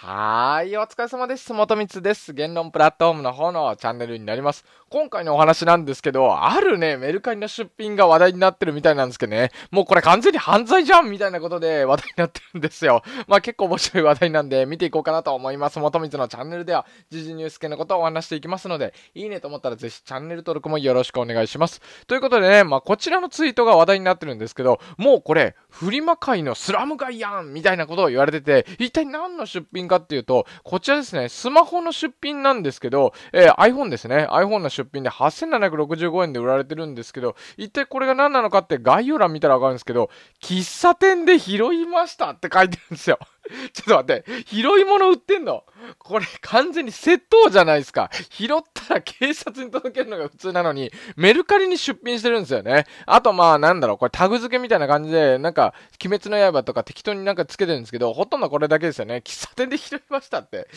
はーい、お疲れ様です。元光です。言論プラットフォームの方のチャンネルになります。今回のお話なんですけど、あるね、メルカリの出品が話題になってるみたいなんですけどね、もうこれ完全に犯罪じゃんみたいなことで 話題になってるんですよ。まあ結構面白い話題なんで見ていこうかなと思います。元光のチャンネルでは、時事ニュース系のことをお話していきますので、いいねと思ったらぜひチャンネル登録もよろしくお願いします。ということでね、まあこちらのツイートが話題になってるんですけど、もうこれ、フリマ界のスラム街やんみたいなことを言われてて、一体何の出品かっていうと、こちらですね、スマホの出品なんですけど、えー、iPhone ですね。iPhone の出品で8765円で売られてるんですけど、一体これが何なのかって概要欄見たらわかるんですけど、喫茶店で拾いましたって書いてるんですよ ちょっと待って、拾い物売ってんのこれ完全に窃盗じゃないですか。拾ったら警察に届けるのが普通なのに、メルカリに出品してるんですよね。あとまあなんだろう、これタグ付けみたいな感じで、なんか、鬼滅の刃とか適当になんかつけてるんですけど、ほとんどこれだけですよね。喫茶店で拾いましたって。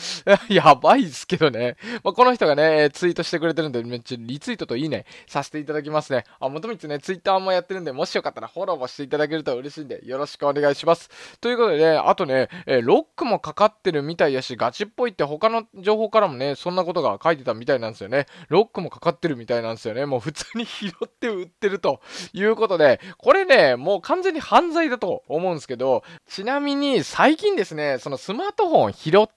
やばいっすけどね。まあ、この人がね、ツイートしてくれてるんで、めっちゃリツイートといいね、させていただきますね。あ、もともとね、ツイッターもやってるんで、もしよかったらフォローもしていただけると嬉しいんで、よろしくお願いします。ということでね、あとね、えー、ロックもかかってるみたいやし、ガチっぽいって他の情報からもね、そんなことが書いてたみたいなんですよね。ロックもかかってるみたいなんですよね。もう普通に拾って売ってるということで、これね、もう完全に犯罪だと思うんですけど、ちなみに最近ですね、そのスマートフォン拾って、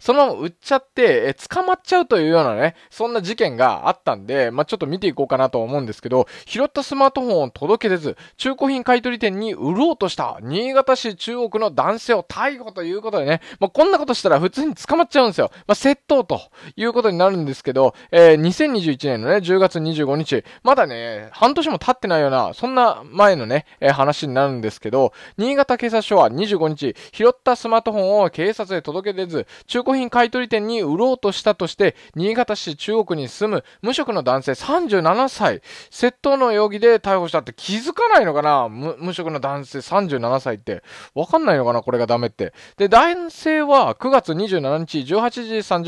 そのまま売っちゃって、え捕まっちゃうというようなね、そんな事件があったんで、まあ、ちょっと見ていこうかなと思うんですけど、拾ったスマートフォンを届け出ず、中古品買取店に売ろうとした、新潟市中央区の男性を逮捕ということでね、まあ、こんなことしたら普通に捕まっちゃうんですよ。まあ、窃盗ということになるんですけど、えー、2021年のね、10月25日、まだね、半年も経ってないような、そんな前のね、えー、話になるんですけど、新潟警察署は25日、拾ったスマートフォンを警察へ届け出ず、中古品買取店に売ろうとしたとして、新潟市中央区に住む無職の男性37歳、窃盗の容疑で逮捕したって気づかないのかな無職の男性37歳って。わかんないのかなこれがダメって。で、男性は9月27日18時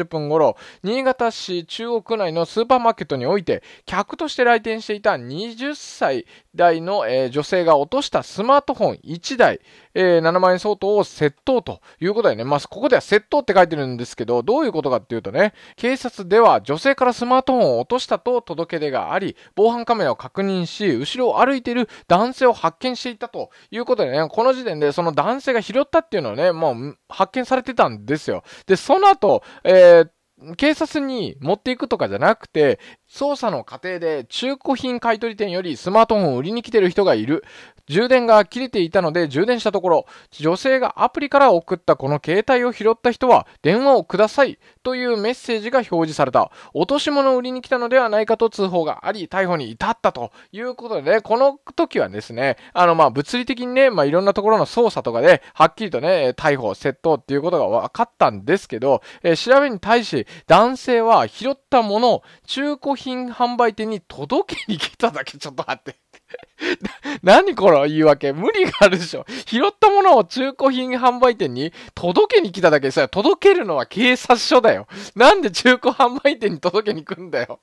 30分頃、新潟市中央区内のスーパーマーケットにおいて、客として来店していた20歳代の、えー、女性が落としたスマートフォン1台、えー、7万円相当を窃盗ということでね、まあ、ここでは窃盗って書いてるんですけど、どういうことかっていうとね、警察では女性からスマートフォンを落としたと届け出があり、防犯カメラを確認し、後ろを歩いている男性を発見していたということでね、この時点でその男性が拾ったっていうのはね、もう発見されてたんですよ。で、その後、えー警察に持っていくとかじゃなくて、捜査の過程で中古品買取店よりスマートフォンを売りに来てる人がいる。充電が切れていたので充電したところ、女性がアプリから送ったこの携帯を拾った人は電話をくださいというメッセージが表示された。落とし物を売りに来たのではないかと通報があり、逮捕に至ったということで、ね、この時はですね、あの、ま、物理的にね、まあ、いろんなところの捜査とかで、はっきりとね、逮捕、窃盗っていうことが分かったんですけど、えー、調べに対し、男性は拾ったものを中古品販売店に届けに来ただけ、ちょっと待って何この言い訳無理があるでしょ拾ったものを中古品販売店に届けに来ただけでさ、届けるのは警察署だよ。なんで中古販売店に届けに来んだよ。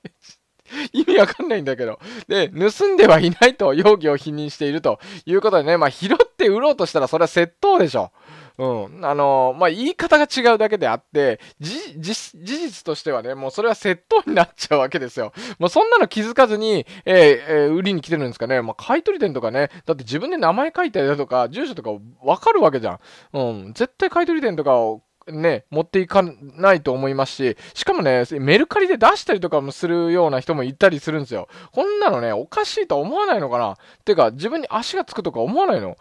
意味わかんないんだけど。で、盗んではいないと容疑を否認しているということでね、まあ、拾って売ろうとしたらそれは窃盗でしょ。うん。あのー、まあ、言い方が違うだけであって、事実としてはね、もうそれは窃盗になっちゃうわけですよ。もうそんなの気づかずに、えー、えー、売りに来てるんですかね。まあ、買取店とかね、だって自分で名前書いたりだとか、住所とかわかるわけじゃん。うん。絶対買取店とかをね、持っていかないと思いますし、しかもね、メルカリで出したりとかもするような人もいたりするんですよ。こんなのね、おかしいとは思わないのかなてか、自分に足がつくとか思わないの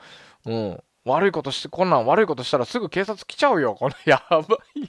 うん。悪いことして、こんなん悪いことしたらすぐ警察来ちゃうよ。この、やばい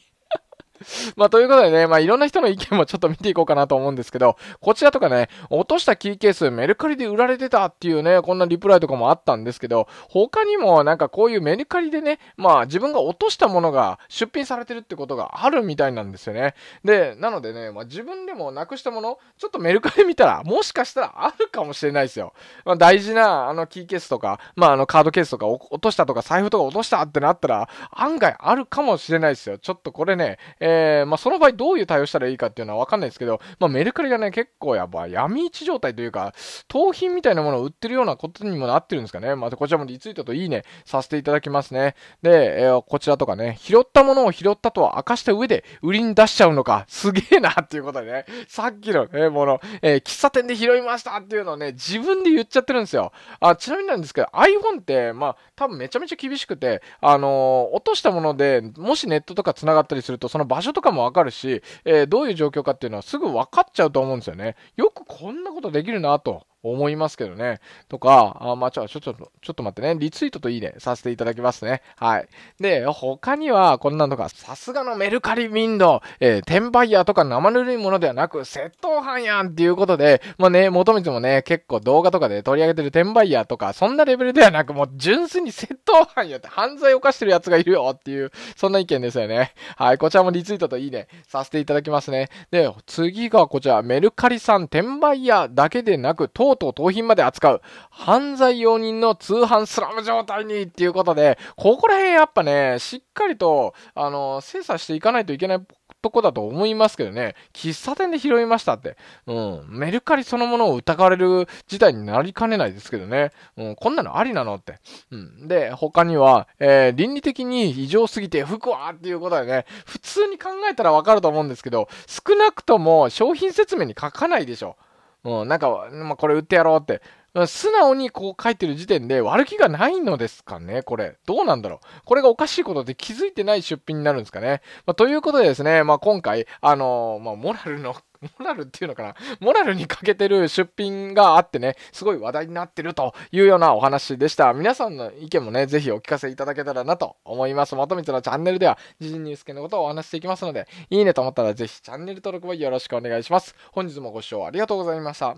まあ、ということでね、まあ、いろんな人の意見もちょっと見ていこうかなと思うんですけど、こちらとかね、落としたキーケースメルカリで売られてたっていうね、こんなリプライとかもあったんですけど、他にもなんかこういうメルカリでね、まあ、自分が落としたものが出品されてるってことがあるみたいなんですよね。で、なのでね、まあ、自分でもなくしたもの、ちょっとメルカリ見たら、もしかしたらあるかもしれないですよ。まあ、大事な、あの、キーケースとか、まあ、あの、カードケースとか落としたとか、財布とか落としたってなったら、案外あるかもしれないですよ。ちょっとこれね、ええまあ、その場合どういう対応したらいいかっていうのはわかんないですけど、まあ、メルカリがね、結構やばい、闇市状態というか、盗品みたいなものを売ってるようなことにもなってるんですかね。また、あ、こちらもリツイートといいね、させていただきますね。で、えー、こちらとかね、拾ったものを拾ったとは明かした上で売りに出しちゃうのか、すげえなっていうことでね、さっきのね、もの、えー、喫茶店で拾いましたっていうのをね、自分で言っちゃってるんですよ。あ、ちなみになんですけど、iPhone って、まあ、多分めちゃめちゃ厳しくて、あのー、落としたもので、もしネットとか繋がったりすると、その場所場所とかもわかるし、えー、どういう状況かっていうのはすぐ分かっちゃうと思うんですよね。よくこんなことできるなと。思いますけどね。とか、あまあ、ちょ、ちょ、ちょ、ちょっと待ってね。リツイートといいね、させていただきますね。はい。で、他には、こんなんとか、さすがのメルカリウィンド、えー、転売屋とか生ぬるいものではなく、窃盗犯やんっていうことで、まあね、元光もね、結構動画とかで取り上げてる転売屋とか、そんなレベルではなく、もう純粋に窃盗犯やって犯罪を犯してる奴がいるよっていう、そんな意見ですよね。はい。こちらもリツイートといいね、させていただきますね。で、次がこちら、メルカリさん転売屋だけでなく、当コーを盗品まで扱う、犯罪容認の通販スラム状態にっていうことで、ここら辺やっぱね、しっかりと、あの、精査していかないといけないとこだと思いますけどね、喫茶店で拾いましたって、うん、メルカリそのものを疑われる事態になりかねないですけどね、うん、こんなのありなのって。うん、で、他には、えー、倫理的に異常すぎて服はっていうことでね、普通に考えたらわかると思うんですけど、少なくとも商品説明に書かないでしょ。うん、なんか、まあ、これ売ってやろうって素直にこう書いてる時点で悪気がないのですかねこれ。どうなんだろうこれがおかしいことで気づいてない出品になるんですかね、まあ、ということでですね、まあ、今回、あのー、まあ、モラルの モラルっていうのかなモラルに欠けてる出品があってね、すごい話題になってるというようなお話でした。皆さんの意見もね、ぜひお聞かせいただけたらなと思います。まとめてのチャンネルでは、時事ニュース系のことをお話していきますので、いいねと思ったらぜひチャンネル登録もよろしくお願いします。本日もご視聴ありがとうございました。